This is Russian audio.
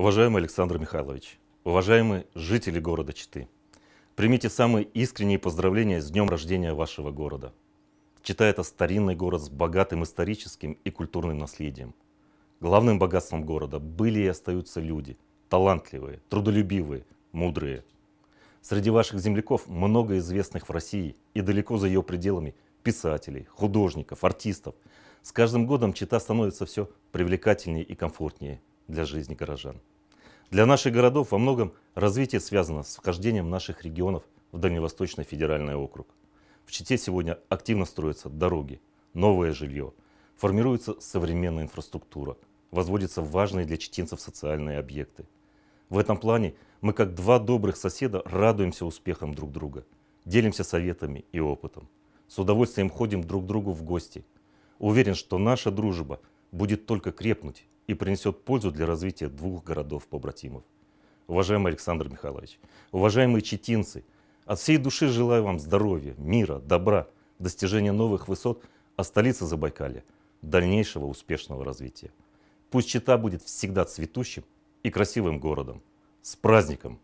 Уважаемый Александр Михайлович, уважаемые жители города Читы, примите самые искренние поздравления с днем рождения вашего города. Чита – это старинный город с богатым историческим и культурным наследием. Главным богатством города были и остаются люди – талантливые, трудолюбивые, мудрые. Среди ваших земляков много известных в России и далеко за ее пределами писателей, художников, артистов. С каждым годом Чита становится все привлекательнее и комфортнее для жизни горожан. Для наших городов во многом развитие связано с вхождением наших регионов в Дальневосточный федеральный округ. В Чите сегодня активно строятся дороги, новое жилье, формируется современная инфраструктура, возводятся важные для читинцев социальные объекты. В этом плане мы, как два добрых соседа, радуемся успехам друг друга, делимся советами и опытом. С удовольствием ходим друг к другу в гости. Уверен, что наша дружба – будет только крепнуть и принесет пользу для развития двух городов-побратимов. Уважаемый Александр Михайлович, уважаемые четинцы, от всей души желаю вам здоровья, мира, добра, достижения новых высот, а столица Забайкалья – дальнейшего успешного развития. Пусть Чита будет всегда цветущим и красивым городом. С праздником!